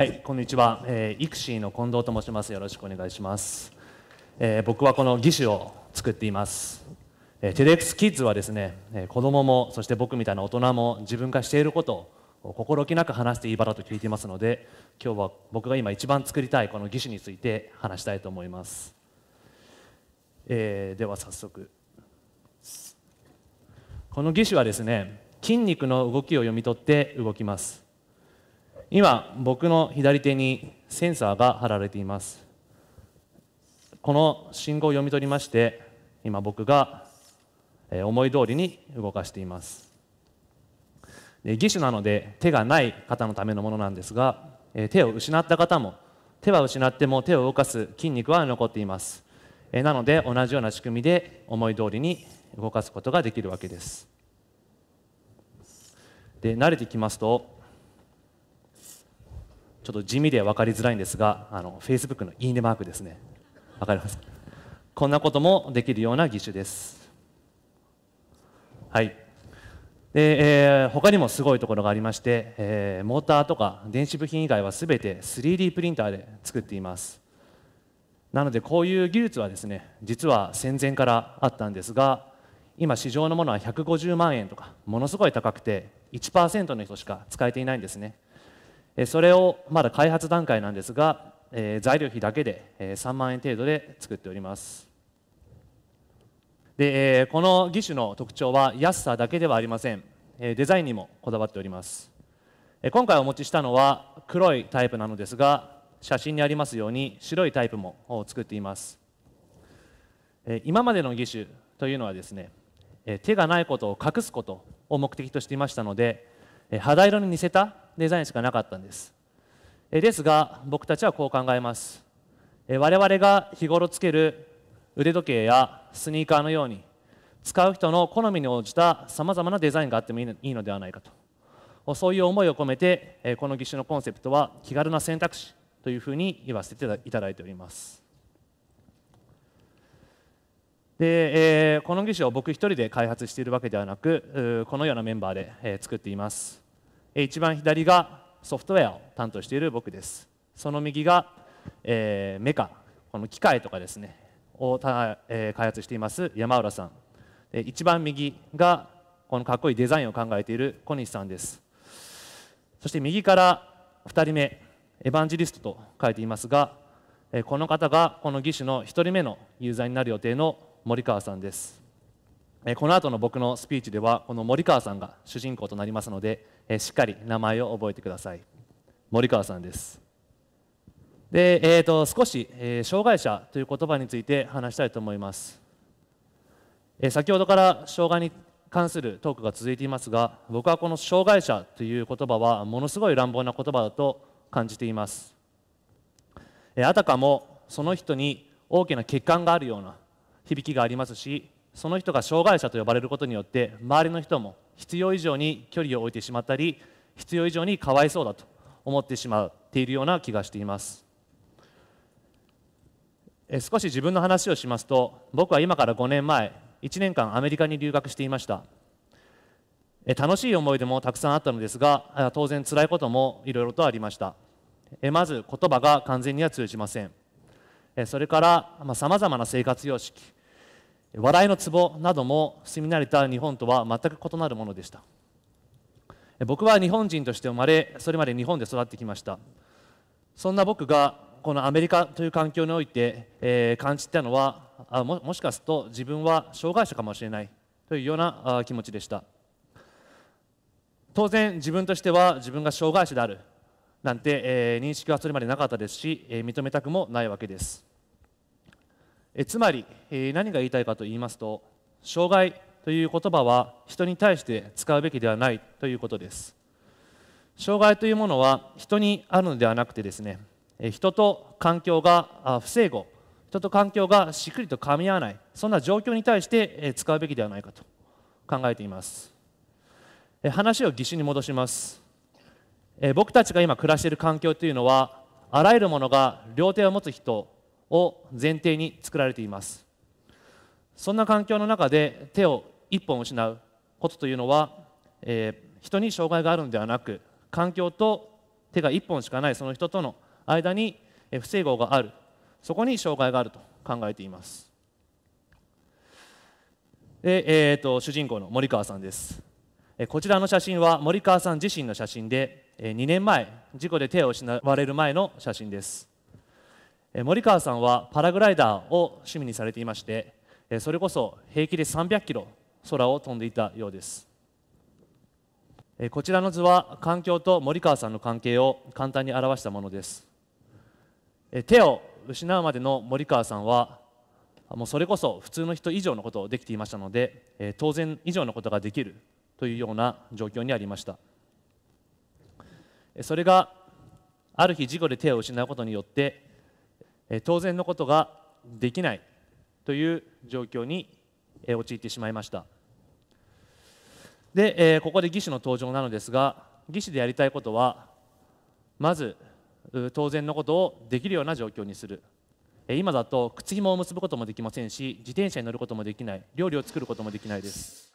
はい、こんにちは、えー、イクシーの近藤と申します。よろしくお願いします。えー、僕はこの義手を作っています。えー、レックスキッズはですね、えー、子供もそして僕みたいな大人も自分がしていることを心気なく話していい場だと聞いていますので、今日は僕が今一番作りたいこの義手について話したいと思います。えー、では早速。この義手はですね、筋肉の動きを読み取って動きます。今僕の左手にセンサーが貼られていますこの信号を読み取りまして今僕が思い通りに動かしています義手なので手がない方のためのものなんですが手を失った方も手は失っても手を動かす筋肉は残っていますなので同じような仕組みで思い通りに動かすことができるわけですで慣れてきますとちょっと地味で分かりづらいんですがあのイスブックのいいねマークですね分かりますこんなこともできるような義手ですはいで、えー、他にもすごいところがありまして、えー、モーターとか電子部品以外はすべて 3D プリンターで作っていますなのでこういう技術はですね実は戦前からあったんですが今市場のものは150万円とかものすごい高くて1%の人しか使えていないんですねそれをまだ開発段階なんですが、え材料費だけで、え3万円程度で作っておりますで、えこの義手の特徴は安さだけではありません、えデザインにもこだわっております、え今回お持ちしたのは黒いタイプなのですが写真にありますように白いタイプも作っています、え今までの義手というのはですね、え手がないことを隠すことを目的としていましたので、え肌色に似せたデザインしかなかったんですですが僕たちはこう考えます我々が日頃つける腕時計やスニーカーのように使う人の好みに応じたさまざまなデザインがあってもいいのではないかとそういう思いを込めてこの義手のコンセプトは気軽な選択肢というふうに言わせていただいておりますで、えこの義手を僕一人で開発しているわけではなくこのようなメンバーで、え作っています一番左がソフトウェアを担当している僕です。その右が、えー、メカ、この機械とかですね、をた、えー、開発しています山浦さん。一番右がこのかっこいいデザインを考えている小西さんです。そして右から2人目、エヴァンジリストと書いていますが、この方がこの技師の1人目のユーザーになる予定の森川さんです。えこの後の僕のスピーチではこの森川さんが主人公となりますので、えしっかり名前を覚えてください森川さんですで、えーと、少し、え障害者という言葉について話したいと思います、え先ほどから障害に関するトークが続いていますが僕はこの障害者という言葉はものすごい乱暴な言葉だと感じています、えあたかもその人に大きな欠陥があるような響きがありますしその人が障害者と呼ばれることによって周りの人も必要以上に距離を置いてしまったり必要以上にかわいそうだと思ってしまっているような気がしていますえ少し自分の話をしますと僕は今から5年前1年間アメリカに留学していましたえ楽しい思い出もたくさんあったのですが当然辛いこともいろいろとありましたえまず言葉が完全には通じませんえそれからさまざ、まな生活様式笑いの壺なども住み慣れた日本とは全く異なるものでした僕は日本人として生まれそれまで日本で育ってきましたそんな僕がこのアメリカという環境において、えー、感じたのはあももしかすると自分は障害者かもしれないというようなあ気持ちでした当然自分としては自分が障害者であるなんて、えー、認識はそれまでなかったですし、えー、認めたくもないわけですえつまり、え何が言いたいかと言いますと障害という言葉は人に対して使うべきではないということです障害というものは人にあるのではなくてですね人と環境が不整合人と環境がしっくりと噛み合わないそんな状況に対して使うべきではないかと考えています話を義手に戻します僕たちが今暮らしている環境というのはあらゆるものが両手を持つ人を前提に作られていますそんな環境の中で手を1本失うことというのは、えー、人に障害があるのではなく環境と手が1本しかないその人との間に不整合があるそこに障害があると考えていますで、えーと、と主人公の森川さんですこちらの写真は森川さん自身の写真で2年前事故で手を失われる前の写真です森川さんはパラグライダーを趣味にされていましてそれこそ平気で300キロ空を飛んでいたようですこちらの図は環境と森川さんの関係を簡単に表したものです手を失うまでの森川さんはもうそれこそ普通の人以上のことをできていましたので当然以上のことができるというような状況にありましたそれがある日事故で手を失うことによって当然のことができないという状況に陥ってしまいましたでここで義手の登場なのですが義師でやりたいことはまず当然のことをできるような状況にする今だと靴ひもを結ぶこともできませんし自転車に乗ることもできない料理を作ることもできないです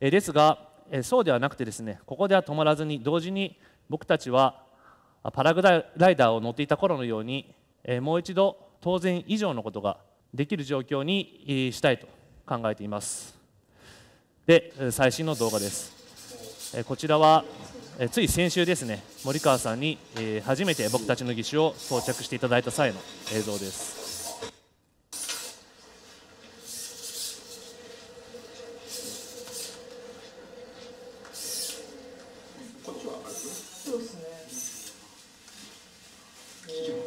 ですがそうではなくてですねここでは止まらずに同時に僕たちはパラグライダーを乗っていた頃のようにえもう一度当然以上のことができる状況にしたいと考えていますで最新の動画ですこちらはつい先週ですね森川さんに初めて僕たちの義手を装着していただいた際の映像ですそうですね。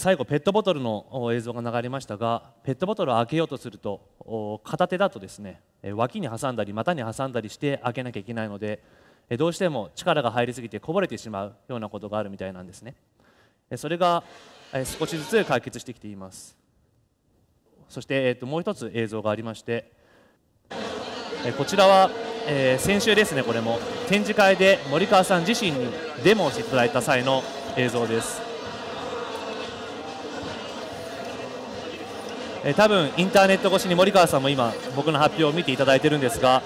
最後ペットボトルの映像が流れましたがペットボトルを開けようとすると片手だとですね脇に挟んだり股に挟んだりして開けなきゃいけないのでどうしても力が入りすぎてこぼれてしまうようなことがあるみたいなんですねそれが少しずつ解決してきていますそして、えっと、もう一つ映像がありましてこちらは、え先週ですねこれも展示会で森川さん自身にデモをしていただいた際の映像ですえー、多分インターネット越しに森川さんも今僕の発表を見ていただいてるんですが、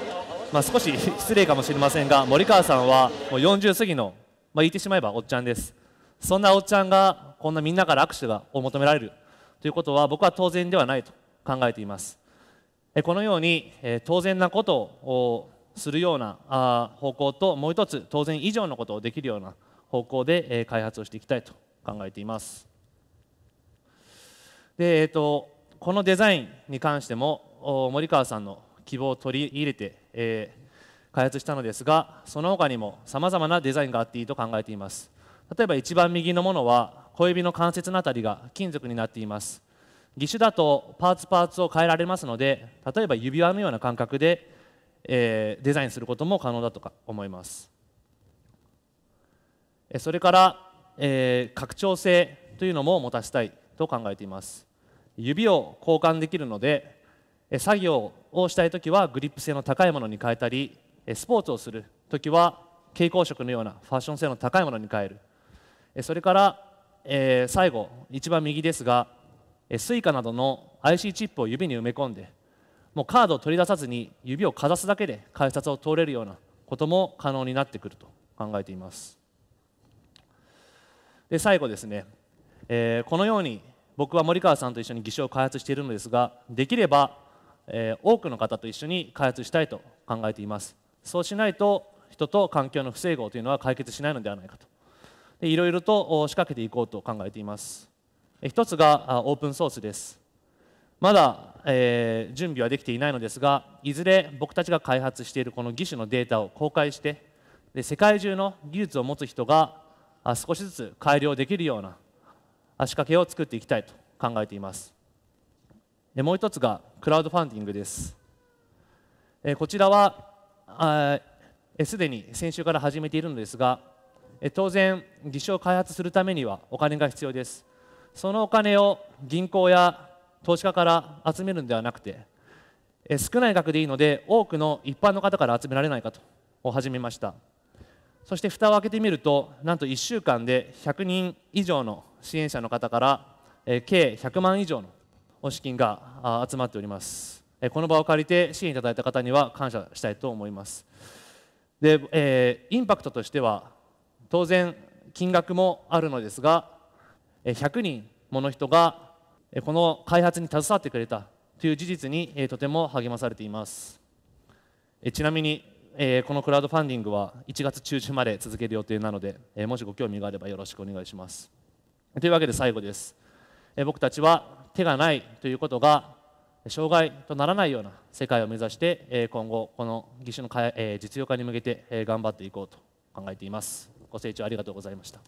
まあ、少し 失礼かもしれませんが森川さんはもう40過ぎの、まあ、言ってしまえばおっちゃんですそんなおっちゃんがこんなみんなから握手を求められるということは僕は当然ではないと考えていますこのように当然なことをするような方向ともう一つ当然以上のことをできるような方向で開発をしていきたいと考えていますでえっ、とこのデザインに関しても森川さんの希望を取り入れて、えー、開発したのですがその他にもさまざまなデザインがあっていいと考えています例えば一番右のものは小指の関節の辺りが金属になっています義手だとパーツパーツを変えられますので例えば指輪のような感覚で、えー、デザインすることも可能だとか思いますそれから、えー、拡張性というのも持たせたいと考えています指を交換できるので作業をしたい時はグリップ性の高いものに変えたりスポーツをする時は蛍光色のようなファッション性の高いものに変えるそれから、え最後一番右ですが Suica などの IC チップを指に埋め込んでもうカードを取り出さずに指をかざすだけで改札を通れるようなことも可能になってくると考えていますで最後ですね、えー、このように僕は森川さんと一緒に義手を開発しているのですができれば、えー、多くの方と一緒に開発したいと考えていますそうしないと人と環境の不整合というのは解決しないのではないかとでいろいろと仕掛けていこうと考えています一つがオープンソースですまだ、えー、準備はできていないのですがいずれ僕たちが開発しているこの義手のデータを公開してで世界中の技術を持つ人が少しずつ改良できるような足掛けを作っていきたいと考えていますもう一つがクラウドファンディングですえこちらはすでに先週から始めているのですが当然技師を開発するためにはお金が必要ですそのお金を銀行や投資家から集めるのではなくて少ない額でいいので多くの一般の方から集められないかとを始めましたそして蓋を開けてみるとなんと1週間で100人以上の支援者の方から、え計100万以上のお資金が集まっております、えこの場を借りて支援いただいた方には感謝したいと思いますで、えインパクトとしては当然金額もあるのですが100人もの人がこの開発に携わってくれたという事実にとても励まされていますちなみにこのクラウドファンディングは1月中旬まで続ける予定なのでもしご興味があればよろしくお願いしますというわけで最後です。僕たちは手がないということが障害とならないような世界を目指して今後この義手の実用化に向けて頑張っていこうと考えています。ご清聴ありがとうございました。